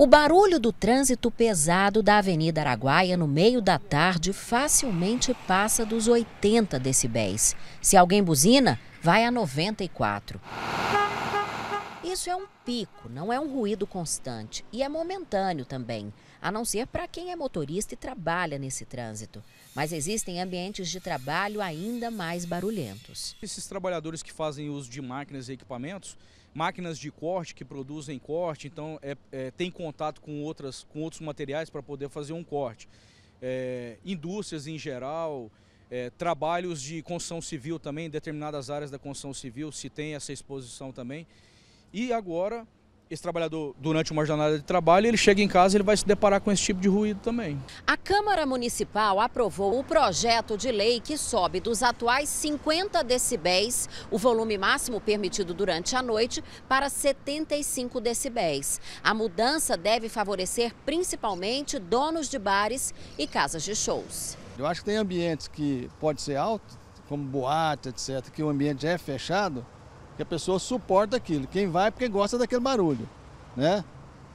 O barulho do trânsito pesado da Avenida Araguaia no meio da tarde facilmente passa dos 80 decibéis. Se alguém buzina, vai a 94. Isso é um pico, não é um ruído constante e é momentâneo também, a não ser para quem é motorista e trabalha nesse trânsito. Mas existem ambientes de trabalho ainda mais barulhentos. Esses trabalhadores que fazem uso de máquinas e equipamentos, máquinas de corte que produzem corte, então é, é tem contato com, outras, com outros materiais para poder fazer um corte. É, indústrias em geral, é, trabalhos de construção civil também, em determinadas áreas da construção civil se tem essa exposição também. E agora, esse trabalhador, durante uma jornada de trabalho, ele chega em casa e ele vai se deparar com esse tipo de ruído também. A Câmara Municipal aprovou o projeto de lei que sobe dos atuais 50 decibéis, o volume máximo permitido durante a noite, para 75 decibéis. A mudança deve favorecer principalmente donos de bares e casas de shows. Eu acho que tem ambientes que pode ser alto, como boate, etc., que o ambiente é fechado, que a pessoa suporta aquilo. Quem vai é porque gosta daquele barulho, né?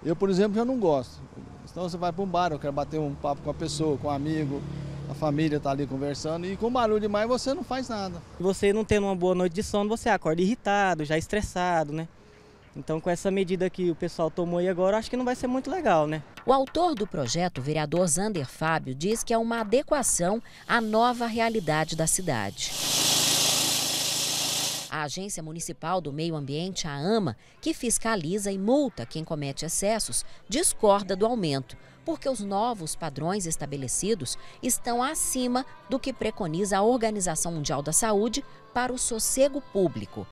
Eu, por exemplo, já não gosto. Então você vai para um bar, eu quero bater um papo com a pessoa, com um amigo, a família está ali conversando e com barulho demais você não faz nada. Você não tendo uma boa noite de sono, você acorda irritado, já estressado, né? Então, com essa medida que o pessoal tomou aí agora, acho que não vai ser muito legal, né? O autor do projeto, o vereador Zander Fábio, diz que é uma adequação à nova realidade da cidade. A Agência Municipal do Meio Ambiente, a AMA, que fiscaliza e multa quem comete excessos, discorda do aumento, porque os novos padrões estabelecidos estão acima do que preconiza a Organização Mundial da Saúde para o sossego público.